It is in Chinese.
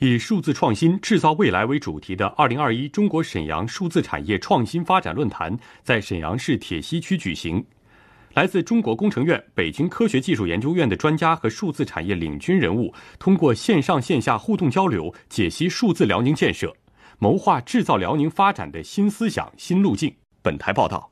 以“数字创新，制造未来”为主题的二零二一中国沈阳数字产业创新发展论坛在沈阳市铁西区举行。来自中国工程院、北京科学技术研究院的专家和数字产业领军人物，通过线上线下互动交流，解析数字辽宁建设，谋划制造辽宁发展的新思想、新路径。本台报道。